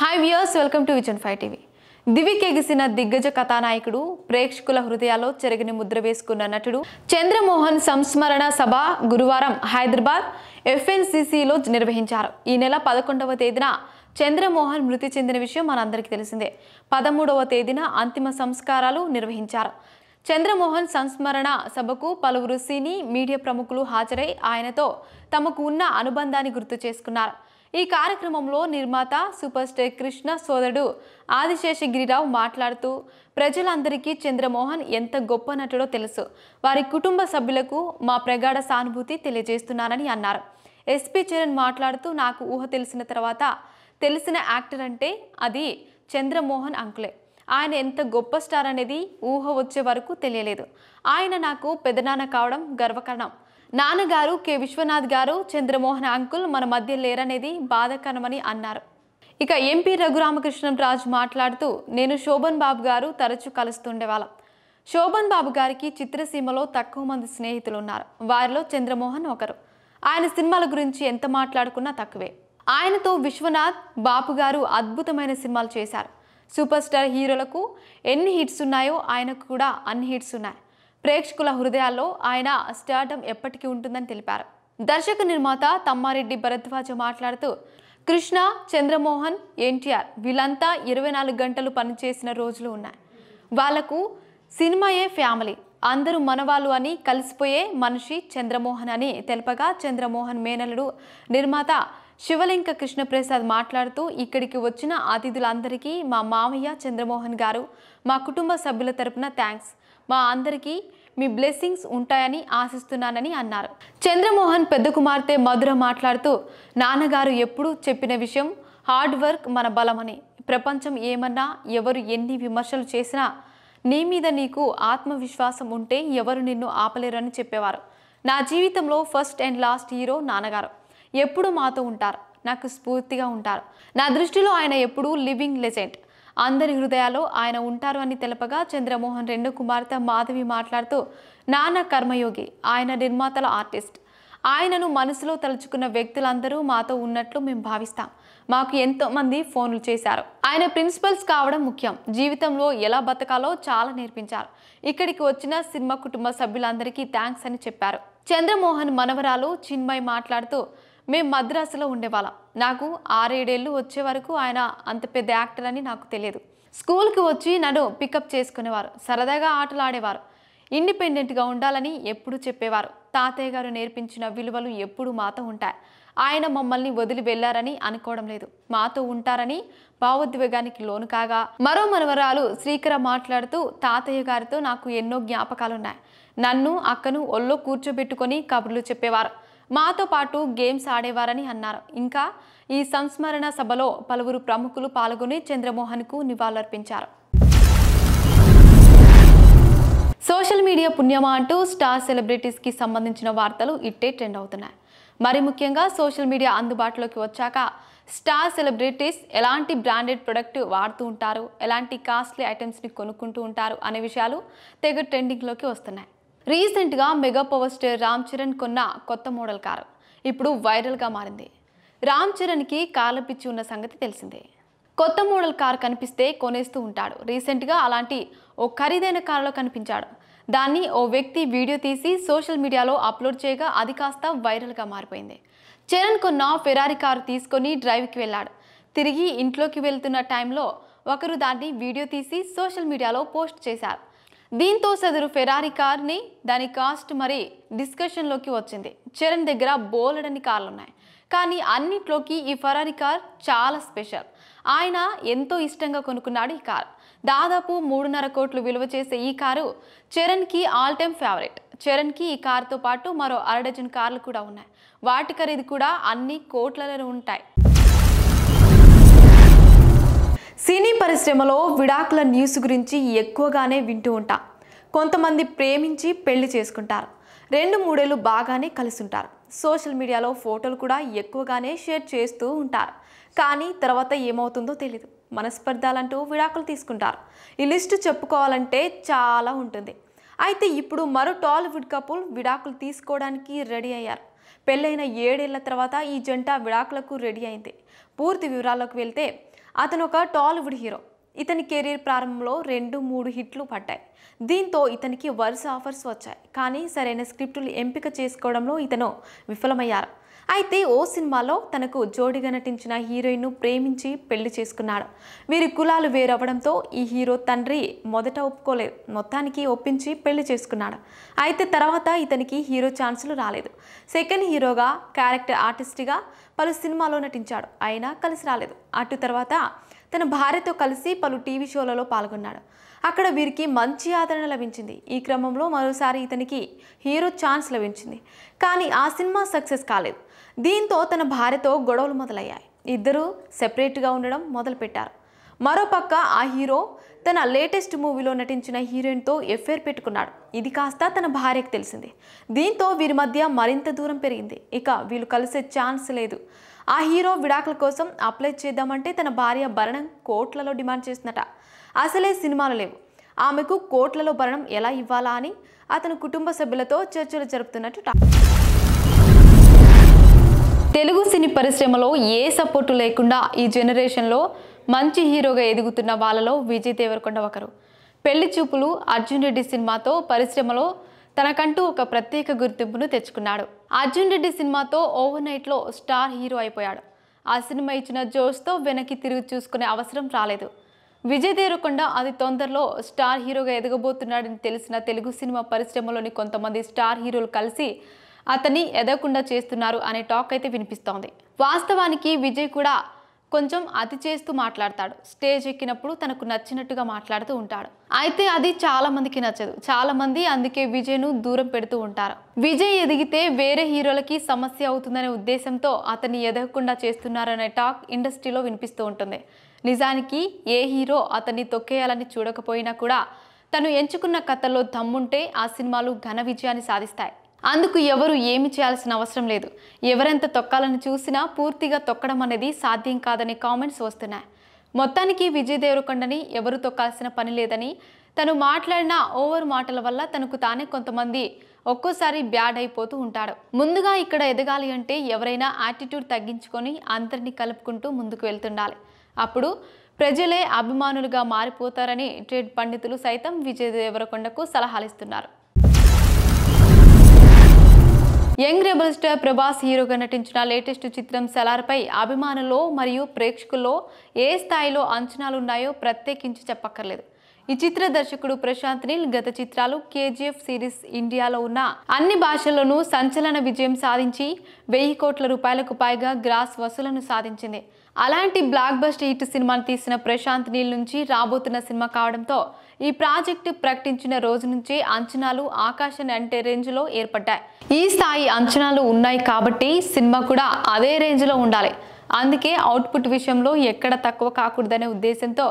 hi viewers welcome to Vision five TV దివికెగిసిన దిగ్గజ కథానాయకుడు ప్రేక్షకుల హృదయాల్లో చెరగని ముద్ర వేసుకున్న నటుడు చంద్రమోహన్ సంస్మరణ సభ గురువారం హైదరాబాద్ ఎఫ్ఎన్సిసిలో నిర్వహించారు ఈ నెల పదకొండవ తేదీన చంద్రమోహన్ మృతి చెందిన విషయం మనందరికీ తెలిసిందే పదమూడవ తేదీన అంతిమ సంస్కారాలు నిర్వహించారు చంద్రమోహన్ సంస్మరణ సభకు పలువురు సినీ మీడియా ప్రముఖులు హాజరై ఆయనతో తమకు ఉన్న అనుబంధాన్ని గుర్తు చేసుకున్నారు ఈ కార్యక్రమంలో నిర్మాత సూపర్ స్టార్ కృష్ణ సోదరుడు ఆదిశేషగిరిరావు మాట్లాడుతూ ప్రజలందరికీ చంద్రమోహన్ ఎంత గొప్ప నటుడో తెలుసు వారి కుటుంబ సభ్యులకు మా ప్రగాఢ సానుభూతి తెలియజేస్తున్నానని అన్నారు ఎస్పీ చరణ్ మాట్లాడుతూ నాకు ఊహ తెలిసిన తర్వాత తెలిసిన యాక్టర్ అంటే అది చంద్రమోహన్ అంకులే ఆయన ఎంత గొప్ప స్టార్ అనేది ఊహ వచ్చే వరకు తెలియలేదు ఆయన నాకు పెదనాన్న కావడం గర్వకారణం నాన్నగారు కె విశ్వనాథ్ గారు చంద్రమోహన్ అంకుల్ మన మధ్య లేరనేది బాధకరమని అన్నారు ఇక ఎంపీ రఘురామకృష్ణం రాజు మాట్లాడుతూ నేను శోభన్ బాబు గారు తరచూ కలుస్తుండేవాళ్ళం శోభన్ బాబు గారికి చిత్రసీమలో తక్కువ మంది స్నేహితులు ఉన్నారు వారిలో చంద్రమోహన్ ఒకరు ఆయన సినిమాల గురించి ఎంత మాట్లాడుకున్నా తక్కువే ఆయనతో విశ్వనాథ్ బాపు గారు అద్భుతమైన సినిమాలు చేశారు సూపర్ స్టార్ హీరోలకు ఎన్ని హిట్స్ ఉన్నాయో ఆయనకు కూడా అన్ని హిట్స్ ఉన్నాయి ప్రేక్షకుల హృదయాల్లో ఆయన స్టార్డం ఎప్పటికీ ఉంటుందని తెలిపారు దర్శక నిర్మాత తమ్మారెడ్డి భరద్వాజ మాట్లాడుతూ కృష్ణ చంద్రమోహన్ ఎన్టీఆర్ వీళ్ళంతా ఇరవై నాలుగు గంటలు పనిచేసిన రోజులు ఉన్నాయి వాళ్లకు సినిమాయే ఫ్యామిలీ అందరూ మనవాళ్ళు అని కలిసిపోయే మనిషి చంద్రమోహన్ అని తెలపగా చంద్రమోహన్ మేనలుడు నిర్మాత శివలింక కృష్ణప్రసాద్ మాట్లాడుతూ ఇక్కడికి వచ్చిన అతిథులందరికీ మా మామయ్య చంద్రమోహన్ గారు మా కుటుంబ సభ్యుల తరపున థ్యాంక్స్ మా అందరికీ మీ బ్లెస్సింగ్స్ ఉంటాయని ఆశిస్తున్నానని అన్నారు చంద్రమోహన్ పెద్ద కుమార్తె మధుర మాట్లాడుతూ నాన్నగారు ఎప్పుడూ చెప్పిన విషయం హార్డ్ వర్క్ మన బలమని ప్రపంచం ఏమన్నా ఎవరు ఎన్ని విమర్శలు చేసినా నీ మీద నీకు ఆత్మవిశ్వాసం ఉంటే ఎవరు నిన్ను ఆపలేరని చెప్పేవారు నా జీవితంలో ఫస్ట్ అండ్ లాస్ట్ హీరో నాన్నగారు ఎప్పుడు మాతో ఉంటారు నాకు స్ఫూర్తిగా ఉంటారు నా దృష్టిలో ఆయన ఎప్పుడూ లివింగ్ లెజెండ్ అందరి హృదయాల్లో ఆయన ఉంటారు అని తెలపగా చంద్రమోహన్ రెండు కుమార్తె మాధవి మాట్లాడుతూ నాన్న కర్మయోగి ఆయన నిర్మాతల ఆర్టిస్ట్ ఆయనను మనసులో తలుచుకున్న వ్యక్తులందరూ మాతో ఉన్నట్లు మేము భావిస్తాం మాకు ఎంతో మంది ఫోన్లు చేశారు ఆయన ప్రిన్సిపల్స్ కావడం ముఖ్యం జీవితంలో ఎలా బతకాలో చాలా నేర్పించారు ఇక్కడికి వచ్చిన సినిమా కుటుంబ సభ్యులందరికీ థ్యాంక్స్ అని చెప్పారు చంద్రమోహన్ మనవరాలు చిన్మయ్ మాట్లాడుతూ మేము మద్రాసులో ఉండేవాళ్ళం నాకు ఆరేడేళ్ళు వచ్చే వరకు ఆయన అంత పెద్ద యాక్టర్ అని నాకు తెలియదు స్కూల్కి వచ్చి నన్ను పికప్ చేసుకునేవారు సరదాగా ఆటలు ఆడేవారు ఇండిపెండెంట్గా ఉండాలని ఎప్పుడు చెప్పేవారు తాతయ్య గారు నేర్పించిన విలువలు ఎప్పుడు మాతో ఉంటాయి ఆయన మమ్మల్ని వదిలి వెళ్లారని అనుకోవడం లేదు మాతో ఉంటారని భావోద్వేగానికి లోను కాగా మరో మనవరాలు శ్రీకర మాట్లాడుతూ తాతయ్య గారితో నాకు ఎన్నో జ్ఞాపకాలున్నాయి నన్ను అక్కను ఒళ్ళో కూర్చోబెట్టుకొని కబుర్లు చెప్పేవారు మాతో పాటు గేమ్స్ ఆడేవారని అన్నారు ఇంకా ఈ సంస్మరణ సభలో పలువురు ప్రముఖులు పాల్గొని చంద్రమోహన్కు నివాళులర్పించారు సోషల్ మీడియా పుణ్యమా అంటూ స్టార్ సెలబ్రిటీస్కి సంబంధించిన వార్తలు ఇట్టే ట్రెండ్ అవుతున్నాయి మరి ముఖ్యంగా సోషల్ మీడియా అందుబాటులోకి వచ్చాక స్టార్ సెలబ్రిటీస్ ఎలాంటి బ్రాండెడ్ ప్రొడక్ట్ వాడుతూ ఉంటారు ఎలాంటి కాస్ట్లీ ఐటమ్స్ని కొనుక్కుంటూ ఉంటారు అనే విషయాలు తెగ ట్రెండింగ్లోకి వస్తున్నాయి రీసెంట్గా mega power star Ram Charan కొన్న కొత్త మోడల్ కారు ఇప్పుడు వైరల్గా మారింది రామ్ చరణ్కి కార్ల పిచ్చి ఉన్న సంగతి తెలిసిందే కొత్త మోడల్ కారు కనిపిస్తే కొనేస్తూ ఉంటాడు రీసెంట్గా అలాంటి ఓ ఖరీదైన కారులో కనిపించాడు దాన్ని ఓ వ్యక్తి వీడియో తీసి సోషల్ మీడియాలో అప్లోడ్ చేయగా అది కాస్త వైరల్గా మారిపోయింది చరణ్ కొన్న ఫెరారీ కారు తీసుకొని డ్రైవ్కి వెళ్ళాడు తిరిగి ఇంట్లోకి వెళ్తున్న టైంలో ఒకరు దాన్ని వీడియో తీసి సోషల్ మీడియాలో పోస్ట్ చేశారు దీంతో సదరు ఫెరారీ కార్ని దాని కాస్ట్ మరి డిస్కషన్లోకి వచ్చింది చరణ్ దగ్గర బోలెడని కార్లు ఉన్నాయి కానీ అన్నిట్లోకి ఈ ఫెరారీ కార్ చాలా స్పెషల్ ఆయన ఎంతో ఇష్టంగా కొనుక్కున్నాడు ఈ కార్ దాదాపు మూడున్నర కోట్లు విలువ చేసే ఈ కారు చరణ్కి ఆల్ టైమ్ ఫేవరెట్ చరణ్కి ఈ కార్తో పాటు మరో అరడజన్ కార్లు కూడా ఉన్నాయి వాటి ఖరీదు కూడా అన్ని కోట్లలో ఉంటాయి సినీ పరిశ్రమలో విడాకుల న్యూస్ గురించి ఎక్కువగానే వింటూ ఉంటాం కొంతమంది ప్రేమించి పెళ్లి చేసుకుంటారు రెండు మూడేళ్ళు బాగానే ఉంటారు సోషల్ మీడియాలో ఫోటోలు కూడా ఎక్కువగానే షేర్ చేస్తూ ఉంటారు కానీ తర్వాత ఏమవుతుందో తెలియదు మనస్పర్ధాలంటూ విడాకులు తీసుకుంటారు ఈ లిస్టు చెప్పుకోవాలంటే చాలా ఉంటుంది అయితే ఇప్పుడు మరో టాలీవుడ్ కపుల్ విడాకులు తీసుకోవడానికి రెడీ అయ్యారు పెళ్ళైన ఏడేళ్ల తర్వాత ఈ జంట విడాకులకు రెడీ అయింది పూర్తి వివరాలకు వెళ్తే అతను ఒక టాలీవుడ్ హీరో ఇతని కెరీర్ ప్రారంభంలో రెండు మూడు హిట్లు పడ్డాయి దీంతో ఇతనికి వరుస ఆఫర్స్ వచ్చాయి కానీ సరైన స్క్రిప్టులు ఎంపిక చేసుకోవడంలో ఇతను విఫలమయ్యారు అయితే ఓ సినిమాలో తనకు జోడిగా నటించిన హీరోయిన్ను ప్రేమించి పెళ్లి చేసుకున్నాడు వీరి కులాలు వేరవడంతో ఈ హీరో తండ్రి మొదట ఒప్పుకోలేదు మొత్తానికి ఒప్పించి పెళ్లి చేసుకున్నాడు అయితే తర్వాత ఇతనికి హీరో ఛాన్సులు రాలేదు సెకండ్ హీరోగా క్యారెక్టర్ ఆర్టిస్ట్గా పలు సినిమాలో నటించాడు అయినా కలిసి రాలేదు అటు తర్వాత తన భార్యతో కలిసి పలు టీవీ షోలలో పాల్గొన్నాడు అక్కడ వీరికి మంచి ఆదరణ లభించింది ఈ క్రమంలో మరోసారి ఇతనికి హీరో ఛాన్స్ లభించింది కానీ ఆ సినిమా సక్సెస్ కాలేదు దీంతో తన భార్యతో గొడవలు మొదలయ్యాయి ఇద్దరు సెపరేట్గా ఉండడం మొదలుపెట్టారు మరోపక్క ఆ హీరో తన లేటెస్ట్ మూవీలో నటించిన హీరోయిన్తో ఎఫ్ఐఆర్ పెట్టుకున్నాడు ఇది కాస్త తన భార్యకు తెలిసింది దీంతో వీరి మధ్య మరింత దూరం పెరిగింది ఇక వీళ్ళు కలిసే ఛాన్స్ లేదు ఆ హీరో విడాకుల కోసం అప్లై చేద్దామంటే తన భార్య భరణం కోట్లలో డిమాండ్ చేస్తుందట అసలే సినిమాలు లేవు ఆమెకు కోట్లలో భరణం ఎలా ఇవ్వాలా అని అతను కుటుంబ సభ్యులతో చర్చలు జరుపుతున్నట్టు తెలుగు సినీ పరిశ్రమలో ఏ సపోర్టు లేకుండా ఈ జనరేషన్లో మంచి హీరోగా ఎదుగుతున్న వాళ్ళలో విజయ్ దేవరకొండ ఒకరు పెళ్లి చూపులు అర్జున్ రెడ్డి సినిమాతో పరిశ్రమలో తనకంటూ ఒక ప్రత్యేక గుర్తింపును తెచ్చుకున్నాడు అర్జున్ రెడ్డి సినిమాతో ఓవర్ నైట్లో స్టార్ హీరో అయిపోయాడు ఆ సినిమా ఇచ్చిన జోష్తో వెనక్కి తిరిగి చూసుకునే అవసరం రాలేదు విజయ్ దేవరకొండ అది తొందరలో స్టార్ హీరోగా ఎదగబోతున్నాడని తెలిసిన తెలుగు సినిమా పరిశ్రమలోని కొంతమంది స్టార్ హీరోలు కలిసి అతన్ని ఎదగకుండా చేస్తున్నారు అనే టాక్ అయితే వినిపిస్తోంది వాస్తవానికి విజయ్ కూడా కొంచెం అతి చేస్తూ మాట్లాడతాడు స్టేజ్ ఎక్కినప్పుడు తనకు నచ్చినట్టుగా మాట్లాడుతూ ఉంటాడు అయితే అది చాలా మందికి నచ్చదు చాలా మంది అందుకే విజయ్ను దూరం పెడుతూ ఉంటారు విజయ్ ఎదిగితే వేరే హీరోలకి సమస్య అవుతుందనే ఉద్దేశంతో అతన్ని ఎదగకుండా చేస్తున్నారనే టాక్ ఇండస్ట్రీలో వినిపిస్తూ ఉంటుంది నిజానికి ఏ హీరో అతన్ని తొక్కేయాలని చూడకపోయినా కూడా తను ఎంచుకున్న కథల్లో దమ్ముంటే ఆ సినిమాలు ఘన విజయాన్ని సాధిస్తాయి అందుకు ఎవరు ఏమి చేయాల్సిన అవసరం లేదు ఎవరెంత తొక్కాలని చూసినా పూర్తిగా తొక్కడం అనేది సాధ్యం కాదని కామెంట్స్ వస్తున్నాయి మొత్తానికి విజయ్ దేవరకొండని ఎవరు తొక్కాల్సిన పని లేదని తను మాట్లాడిన ఓవర్ మాటల వల్ల తనకు తానే కొంతమంది ఒక్కోసారి బ్యాడ్ అయిపోతూ ఉంటాడు ముందుగా ఇక్కడ ఎదగాలి అంటే ఎవరైనా యాటిట్యూడ్ తగ్గించుకొని అందరినీ కలుపుకుంటూ ముందుకు వెళ్తుండాలి అప్పుడు ప్రజలే అభిమానులుగా మారిపోతారని ట్రేడ్ పండితులు సైతం విజయ్ దేవరకొండకు సలహాలిస్తున్నారు యంగ్ రెబల్ స్టార్ ప్రభాస్ హీరోగా నటించిన లేటెస్ట్ చిత్రం సెలార్పై అభిమానులు మరియు ప్రేక్షకుల్లో ఏ స్థాయిలో అంచనాలున్నాయో ప్రత్యేకించి చెప్పక్కర్లేదు ఈ చిత్ర దర్శకుడు ప్రశాంత్ నీల్ గత చిత్రాలు కేజీఎఫ్ సిరీస్ ఇండియాలో ఉన్న అన్ని భాషల్లోనూ సంచలన విజయం సాధించి వెయ్యి కోట్ల రూపాయలకు పైగా గ్రాస్ వసూలను సాధించింది అలాంటి బ్లాక్ బస్ట్ హిట్ సినిమాను తీసిన ప్రశాంత్ నీల్ నుంచి రాబోతున్న సినిమా కావడంతో ఈ ప్రాజెక్టు ప్రకటించిన రోజు నుంచి అంచనాలు ఆకాశం అంటే రేంజ్లో ఏర్పడ్డాయి ఈ స్థాయి అంచనాలు ఉన్నాయి కాబట్టి సినిమా కూడా అదే రేంజ్లో ఉండాలి అందుకే అవుట్పుట్ విషయంలో ఎక్కడ తక్కువ కాకూడదనే ఉద్దేశంతో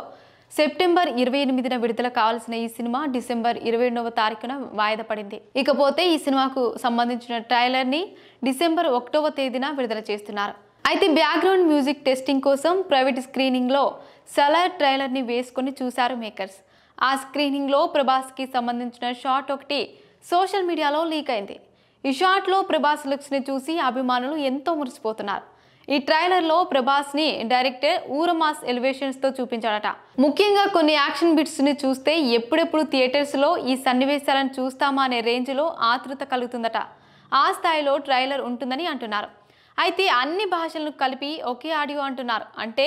సెప్టెంబర్ ఇరవై ఎనిమిదిన విడుదల కావాల్సిన ఈ సినిమా డిసెంబర్ ఇరవై రెండవ తారీఖున వాయిదా పడింది ఇకపోతే ఈ సినిమాకు సంబంధించిన ట్రైలర్ని డిసెంబర్ ఒకటవ తేదీన విడుదల చేస్తున్నారు అయితే బ్యాక్గ్రౌండ్ మ్యూజిక్ టెస్టింగ్ కోసం ప్రైవేట్ స్క్రీనింగ్లో ట్రైలర్ ట్రైలర్ని వేసుకొని చూశారు మేకర్స్ ఆ స్క్రీనింగ్లో ప్రభాస్కి సంబంధించిన షాట్ ఒకటి సోషల్ మీడియాలో లీక్ అయింది ఈ షాట్లో ప్రభాస్ లుక్స్ని చూసి అభిమానులు ఎంతో మురిసిపోతున్నారు ఈ ట్రైలర్లో ప్రభాస్ని డైరెక్టర్ ఊరమాస్ ఎలివేషన్స్తో చూపించాడట ముఖ్యంగా కొన్ని యాక్షన్ బిట్స్ని చూస్తే ఎప్పుడెప్పుడు థియేటర్స్లో ఈ సన్నివేశాలను చూస్తామా అనే రేంజ్లో ఆతృత కలుగుతుందట ఆ స్థాయిలో ట్రైలర్ ఉంటుందని అంటున్నారు అయితే అన్ని భాషలను కలిపి ఒకే ఆడియో అంటున్నారు అంటే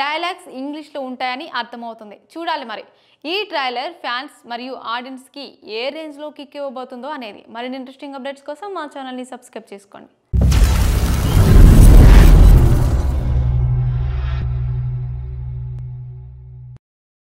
డైలాగ్స్ ఇంగ్లీష్లో ఉంటాయని అర్థమవుతుంది చూడాలి మరి ఈ ట్రైలర్ ఫ్యాన్స్ మరియు ఆడియన్స్కి ఏ రేంజ్లో కిక్ ఇవ్వబోతుందో అనేది మరిన్ని ఇంట్రెస్టింగ్ అప్డేట్స్ కోసం మా ఛానల్ని సబ్స్క్రైబ్ చేసుకోండి